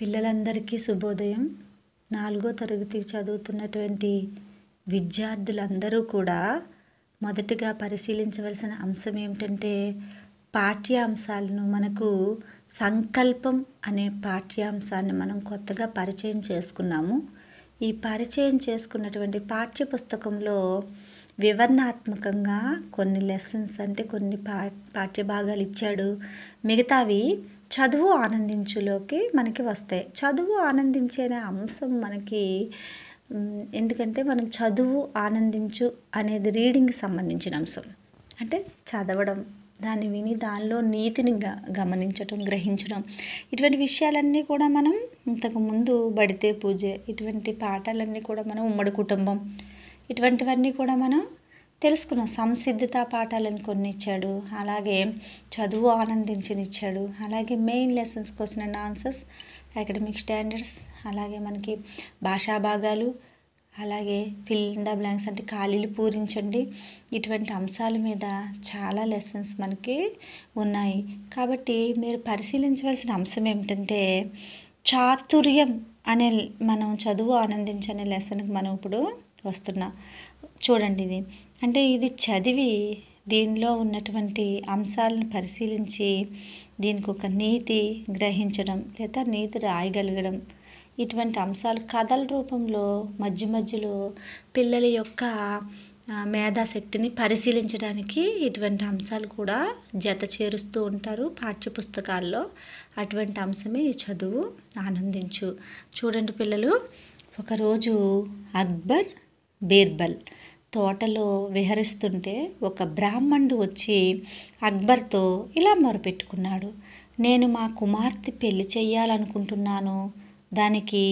పిల్లలందరికీ శుభోదయం నాలుగో తరగతి చదువుతున్నటువంటి విద్యార్థులందరూ కూడా మొదటిగా పరిశీలించవలసిన అంశం ఏమిటంటే పాఠ్యాంశాలను మనకు సంకల్పం అనే పాఠ్యాంశాన్ని మనం కొత్తగా పరిచయం చేసుకున్నాము ఈ పరిచయం చేసుకున్నటువంటి పాఠ్య పుస్తకంలో వివరణాత్మకంగా కొన్ని లెసన్స్ అంటే కొన్ని పా పాఠ్యభాగాలు ఇచ్చాడు మిగతావి చదువు ఆనందించులోకి మనకి వస్తాయి చదువు ఆనందించే అంశం మనకి ఎందుకంటే మనం చదువు ఆనందించు అనేది రీడింగ్కి సంబంధించిన అంశం అంటే చదవడం దాన్ని విని దానిలో నీతిని గ గమనించటం గ్రహించడం ఇటువంటి విషయాలన్నీ కూడా మనం ఇంతకుముందు బడితే పూజ ఇటువంటి పాఠాలన్నీ కూడా మనం ఉమ్మడి కుటుంబం ఇటువంటివన్నీ కూడా మనం తెలుసుకున్నాం సంసిద్ధత పాఠాలను కొన్ని ఇచ్చాడు అలాగే చదువు ఆనందించనిచ్చాడు అలాగే మెయిన్ లెసన్స్కి వచ్చిన ఆన్సర్స్ అకాడమిక్ స్టాండర్డ్స్ అలాగే మనకి భాషా భాగాలు అలాగే ఫిల్ ఇన్ ద బ్లాంక్స్ అంటే ఖాళీలు పూరించండి ఇటువంటి అంశాల మీద చాలా లెసన్స్ మనకి ఉన్నాయి కాబట్టి మీరు పరిశీలించవలసిన అంశం ఏమిటంటే చాతుర్యం అనే మనం చదువు ఆనందించనే లెసన్కి మనం ఇప్పుడు వస్తున్నాం చూడండి ఇది అంటే ఇది చదివి దీనిలో ఉన్నటువంటి అంశాలను పరిశీలించి దీనికి ఒక నీతి గ్రహించడం లేదా నీతి రాయగలగడం ఇటువంటి అంశాలు కథల రూపంలో మధ్య మధ్యలో పిల్లల యొక్క మేధాశక్తిని పరిశీలించడానికి ఇటువంటి అంశాలు కూడా జత చేరుస్తూ ఉంటారు పాఠ్యపుస్తకాల్లో అటువంటి అంశమే ఈ చదువు ఆనందించు చూడండి పిల్లలు ఒకరోజు అక్బర్ బీర్బల్ తోటలో విహరిస్తుంటే ఒక బ్రాహ్మణుడు వచ్చి అక్బర్తో ఇలా మొరపెట్టుకున్నాడు నేను మా కుమార్తె పెళ్లి చేయాలనుకుంటున్నాను దానికి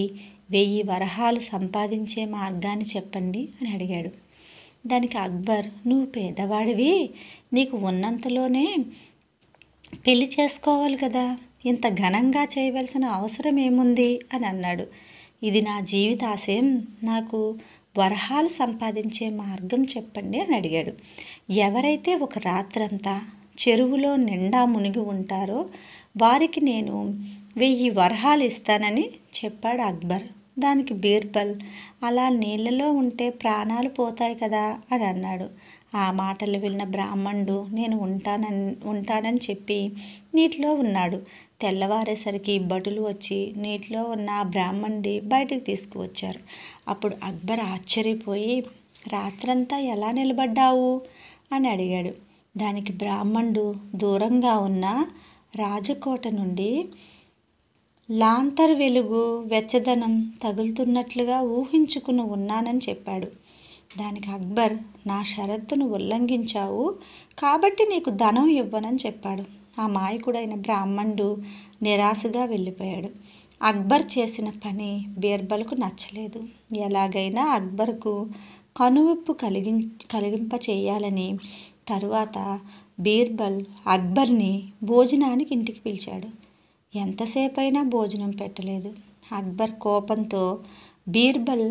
వెయ్యి వరహాలు సంపాదించే మార్గాన్ని చెప్పండి అని అడిగాడు దానికి అక్బర్ నువ్వు పేదవాడివి నీకు ఉన్నంతలోనే పెళ్లి చేసుకోవాలి కదా ఇంత ఘనంగా చేయవలసిన అవసరం ఏముంది అని అన్నాడు ఇది నా జీవిత ఆశయం నాకు వరహాలు సంపాదించే మార్గం చెప్పండి అని అడిగాడు ఎవరైతే ఒక రాత్రంతా చెరువులో నిండా మునిగి ఉంటారో వారికి నేను వెయ్యి వరహాలు ఇస్తానని చెప్పాడు అక్బర్ దానికి బీర్బల్ అలా నీళ్ళలో ఉంటే ప్రాణాలు పోతాయి కదా అని అన్నాడు ఆ మాటలు విన్న బ్రాహ్మణుడు నేను ఉంటానని ఉంటానని చెప్పి నీటిలో ఉన్నాడు తెల్లవారేసరికి భటులు వచ్చి నీటిలో ఉన్న ఆ బ్రాహ్మణుడి బయటికి తీసుకువచ్చారు అప్పుడు అక్బర్ ఆశ్చర్యపోయి రాత్రంతా ఎలా నిలబడ్డావు అని అడిగాడు దానికి బ్రాహ్మణుడు దూరంగా ఉన్న రాజకోట నుండి లాంతర్ వెలుగు వెచ్చదనం తగులుతున్నట్లుగా ఊహించుకుని ఉన్నానని చెప్పాడు దానికి అక్బర్ నా షరత్తును ఉల్లంఘించావు కాబట్టి నీకు ధనం ఇవ్వనని చెప్పాడు ఆ మాయకుడైన బ్రాహ్మణుడు నిరాశగా వెళ్ళిపోయాడు అక్బర్ చేసిన పని బీర్బల్కు నచ్చలేదు ఎలాగైనా అక్బర్కు కనువిప్పు కలిగి కలిగింప చేయాలని తరువాత బీర్బల్ అక్బర్ని భోజనానికి ఇంటికి పిలిచాడు ఎంతసేపైనా భోజనం పెట్టలేదు అక్బర్ కోపంతో బీర్బల్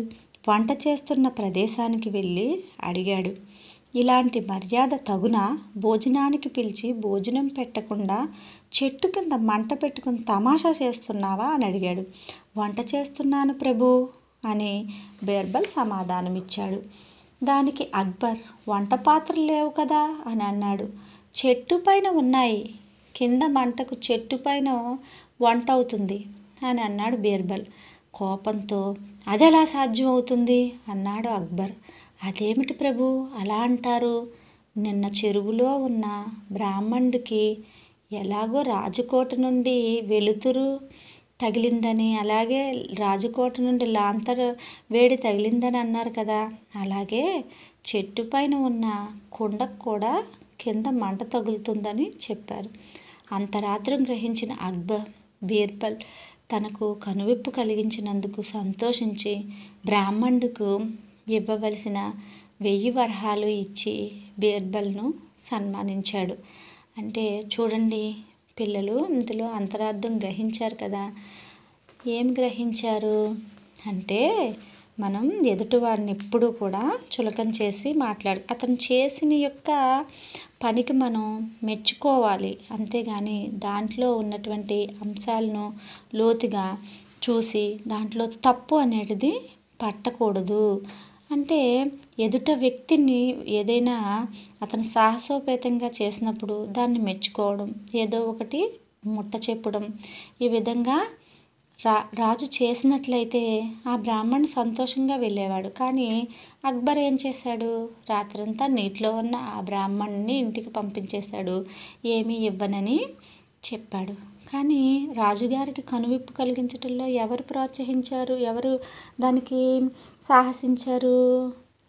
వంట చేస్తున్న ప్రదేశానికి వెళ్ళి అడిగాడు ఇలాంటి మర్యాద తగున భోజనానికి పిలిచి భోజనం పెట్టకుండా చెట్టు కింద మంట పెట్టుకుని తమాషా చేస్తున్నావా అని అడిగాడు వంట చేస్తున్నాను ప్రభు అని బీర్బల్ సమాధానమిచ్చాడు దానికి అక్బర్ వంట పాత్రలు లేవు కదా అని అన్నాడు చెట్టు పైన ఉన్నాయి కింద మంటకు చెట్టు పైన వంట అవుతుంది అని అన్నాడు బీర్బల్ కోపంతో ఎలా సాధ్యం అవుతుంది అన్నాడు అక్బర్ అదేమిటి ప్రభు అలా అంటారు నిన్న చెరువులో ఉన్న బ్రాహ్మణుడికి ఎలాగో రాజకోట నుండి వెలుతురు తగిలిందని అలాగే రాజకోట నుండి లాంతర్ వేడి తగిలిందని అన్నారు కదా అలాగే చెట్టు పైన ఉన్న కుండకు కూడా కింద మంట తగులుతుందని చెప్పారు అంతరాత్రం గ్రహించిన అక్బర్ బీర్బల్ తనకు కనువిప్పు కలిగించినందుకు సంతోషించి బ్రాహ్మణుడుకు ఇవ్వవలసిన వెయ్యి వరహాలు ఇచ్చి బీర్బల్ను సన్మానించాడు అంటే చూడండి పిల్లలు ఇందులో అంతరార్థం గ్రహించారు కదా ఏం గ్రహించారు అంటే మనం ఎదుటివాడిని ఎప్పుడూ కూడా చులకం చేసి మాట్లాడు అతను చేసిన యొక్క పనికి మనం మెచ్చుకోవాలి అంతేగాని దాంట్లో ఉన్నటువంటి అంశాలను లోతుగా చూసి దాంట్లో తప్పు అనేది పట్టకూడదు అంటే ఎదుట వ్యక్తిని ఏదైనా అతను సాహసోపేతంగా చేసినప్పుడు దాన్ని మెచ్చుకోవడం ఏదో ఒకటి ముట్ట చెప్పడం ఈ విధంగా రా రాజు చేసినట్లయితే ఆ బ్రాహ్మణ్ సంతోషంగా వెళ్ళేవాడు కానీ అక్బర్ ఏం చేశాడు రాత్రంతా నీటిలో ఉన్న ఆ బ్రాహ్మణ్ని ఇంటికి పంపించేశాడు ఏమీ ఇవ్వనని చెప్పాడు కానీ రాజుగారికి కనువిప్పు కలిగించడంలో ఎవరు ప్రోత్సహించారు ఎవరు దానికి సాహసించారు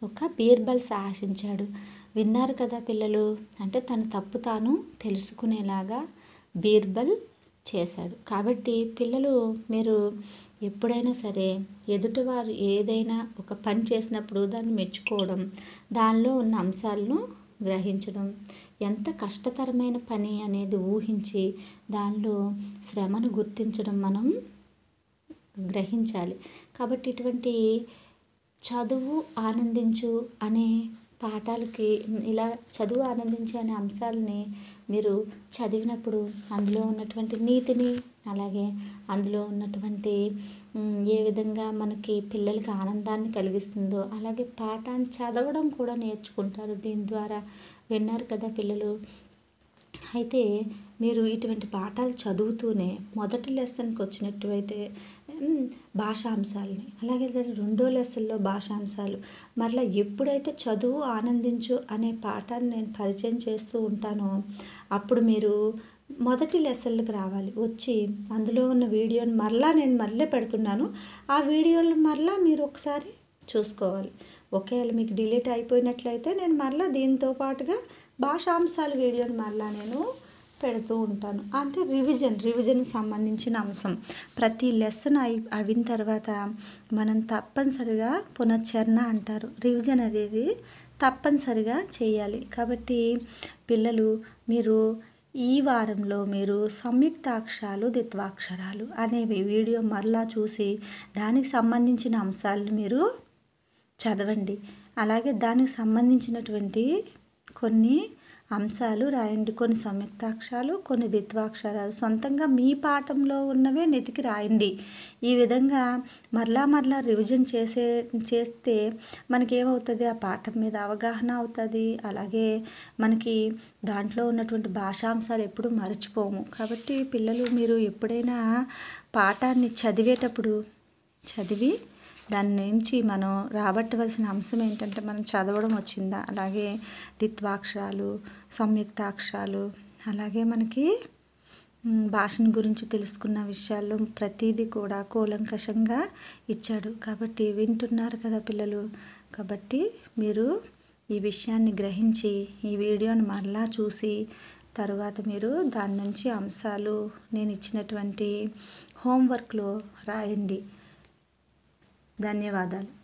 ఒక బీర్బల్ సాహసించాడు విన్నారు కదా పిల్లలు అంటే తన తప్పు తాను తెలుసుకునేలాగా బీర్బల్ చేశాడు కాబట్టి పిల్లలు మీరు ఎప్పుడైనా సరే ఎదుటివారు ఏదైనా ఒక పని చేసినప్పుడు దాన్ని మెచ్చుకోవడం దానిలో ఉన్న అంశాలను గ్రహించడం ఎంత కష్టతరమైన పని అనేది ఊహించి దానిలో శ్రమను గుర్తించడం మనం గ్రహించాలి కాబట్టి ఇటువంటి చదువు ఆనందించు అనే పాఠాలకి ఇలా చదువు ఆనందించే అనే అంశాలని మీరు చదివినప్పుడు అందులో ఉన్నటువంటి నీతిని అలాగే అందులో ఉన్నటువంటి ఏ విధంగా మనకి పిల్లలకి ఆనందాన్ని కలిగిస్తుందో అలాగే పాఠాన్ని చదవడం కూడా నేర్చుకుంటారు దీని ద్వారా విన్నారు కదా పిల్లలు అయితే మీరు ఇటువంటి పాఠాలు చదువుతూనే మొదటి లెసన్కి వచ్చినట్టు అయితే భాషాంశాలని అలాగే దాని రెండో లెసన్లో భాషాంశాలు మరలా ఎప్పుడైతే చదువు ఆనందించు అనే పాఠాన్ని నేను పరిచయం చేస్తూ ఉంటానో అప్పుడు మీరు మొదటి లెసన్లకు రావాలి వచ్చి అందులో ఉన్న వీడియోని మరలా నేను మళ్ళీ పెడుతున్నాను ఆ వీడియోలు మరలా మీరు ఒకసారి చూసుకోవాలి ఒకవేళ మీకు డిలీట్ అయిపోయినట్లయితే నేను మరలా దీంతో పాటుగా భాషాంశాలు వీడియోని మరలా నేను పెడుతూ ఉంటాను అంటే రివిజన్ రివిజన్కి సంబంధించిన అంశం ప్రతి లెసన్ అయి అయిన తర్వాత మనం తప్పనిసరిగా పునశ్చరణ అంటారు రివిజన్ అనేది తప్పనిసరిగా చేయాలి కాబట్టి పిల్లలు మీరు ఈ వారంలో మీరు సంయుక్తాక్షరాలు ద్విత్వాక్షరాలు అనేవి వీడియో మరలా చూసి దానికి సంబంధించిన అంశాలను మీరు చదవండి అలాగే దానికి సంబంధించినటువంటి కొన్ని అంశాలు రాయండి కొన్ని సంయుక్తాక్షరాలు కొన్ని ద్విత్వాక్షరాలు సొంతంగా మీ పాఠంలో ఉన్నవే నెతికి రాయండి ఈ విధంగా మరలా మరలా రివిజన్ చేసే చేస్తే మనకి ఏమవుతుంది ఆ పాఠం మీద అవగాహన అవుతుంది అలాగే మనకి దాంట్లో ఉన్నటువంటి భాషాంశాలు ఎప్పుడు మర్చిపోము కాబట్టి పిల్లలు మీరు ఎప్పుడైనా పాఠాన్ని చదివేటప్పుడు చదివి దాని నుంచి మనం రాబట్టవలసిన అంశం ఏంటంటే మనం చదవడం వచ్చిందా అలాగే ద్విత్వాక్షరాలు సంయుక్తాక్షరాలు అలాగే మనకి భాషను గురించి తెలుసుకున్న విషయాల్లో ప్రతిదీ కూడా కూలంకషంగా ఇచ్చాడు కాబట్టి వింటున్నారు కదా పిల్లలు కాబట్టి మీరు ఈ విషయాన్ని గ్రహించి ఈ వీడియోను మరలా చూసి తర్వాత మీరు దాని నుంచి అంశాలు నేను ఇచ్చినటువంటి హోంవర్క్లో రాయండి ధన్యవాదాలు